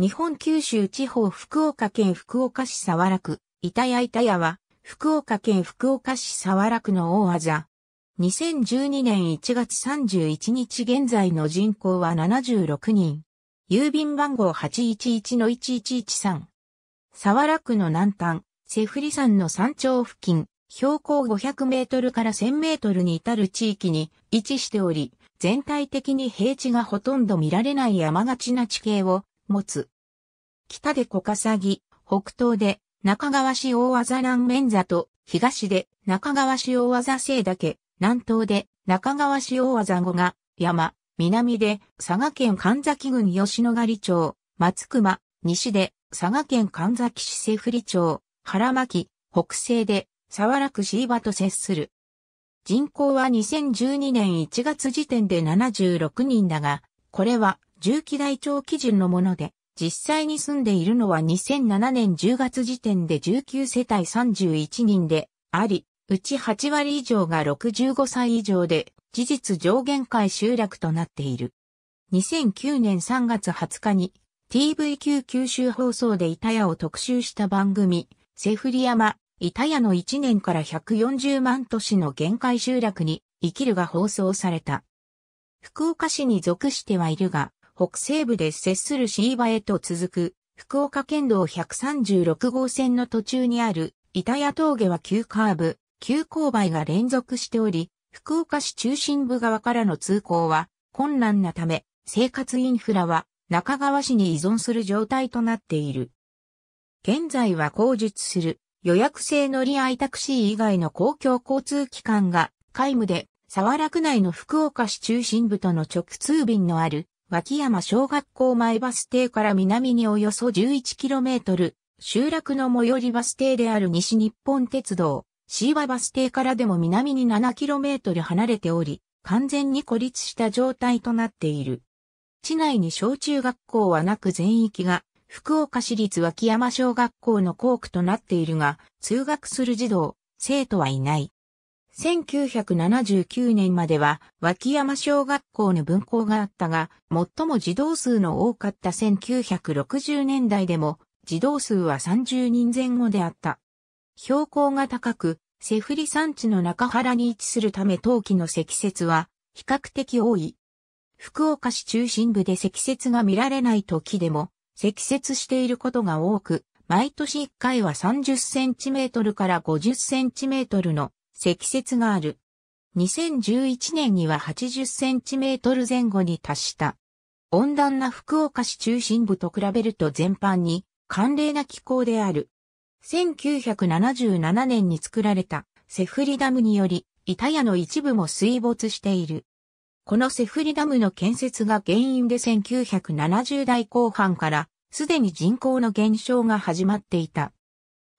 日本九州地方福岡県福岡市沢楽、板谷板谷は、福岡県福岡市沢楽の大技。2012年1月31日現在の人口は76人。郵便番号811-1113。沢楽の南端、セフリ山の山頂付近、標高500メートルから1000メートルに至る地域に位置しており、全体的に平地がほとんど見られない山がちな地形を持つ。北で小笠木、北東で中川市大技南面座と東で中川市大技清岳、南東で中川市大技後が山、南で佐賀県神崎郡吉野ヶ里町、松熊、西で佐賀県神崎市西振町、原巻、北西で沢楽市場と接する。人口は2012年1月時点で76人だが、これは重機台帳基準のもので、実際に住んでいるのは2007年10月時点で19世帯31人であり、うち8割以上が65歳以上で、事実上限界集落となっている。2009年3月20日に TVQ 九州放送で板屋を特集した番組、セフリ山、板屋の1年から140万都市の限界集落に生きるが放送された。福岡市に属してはいるが、北西部で接する椎葉へと続く、福岡県道136号線の途中にある、板谷峠は急カーブ、急勾配が連続しており、福岡市中心部側からの通行は困難なため、生活インフラは中川市に依存する状態となっている。現在は工述する予約制乗り合いタクシー以外の公共交通機関が皆無で、沢楽内の福岡市中心部との直通便のある脇山小学校前バス停から南におよそ 11km、集落の最寄りバス停である西日本鉄道、椎葉バス停からでも南に 7km 離れており、完全に孤立した状態となっている。地内に小中学校はなく全域が、福岡市立脇山小学校の校区となっているが、通学する児童、生徒はいない。1979年までは脇山小学校の分校があったが、最も児童数の多かった1960年代でも、児童数は30人前後であった。標高が高く、セフリ山地の中原に位置するため冬季の積雪は比較的多い。福岡市中心部で積雪が見られない時でも積雪していることが多く、毎年1回は30センチメートルから50センチメートルの積雪がある。2011年には80センチメートル前後に達した。温暖な福岡市中心部と比べると全般に寒冷な気候である。1977年に作られたセフリダムにより、板屋の一部も水没している。このセフリダムの建設が原因で1970代後半からすでに人口の減少が始まっていた。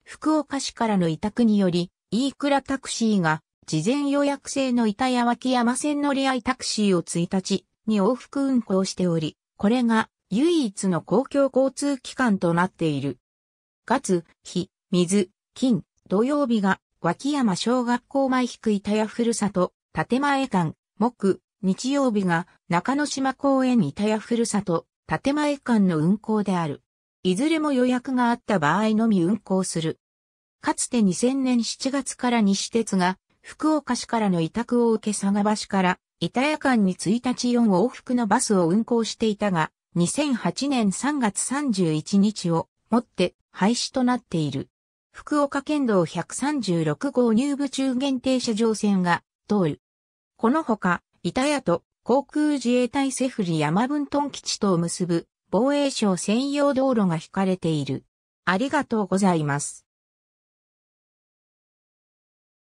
福岡市からの委託により、飯倉タクシーが、事前予約制の板谷脇山線乗り合いタクシーを1日に往復運行しており、これが唯一の公共交通機関となっている。月、日、水、金、土曜日が脇山小学校前引板谷ふるさと、建前館、木、日曜日が中之島公園板谷ふるさと、建前館の運行である。いずれも予約があった場合のみ運行する。かつて2000年7月から西鉄が、福岡市からの委託を受け佐賀橋から、板谷間に1日4往復のバスを運行していたが、2008年3月31日をもって廃止となっている。福岡県道136号入部中限定車上線が通る。このほか、板谷と航空自衛隊セフリ山分屯基地とを結ぶ防衛省専用道路が引かれている。ありがとうございます。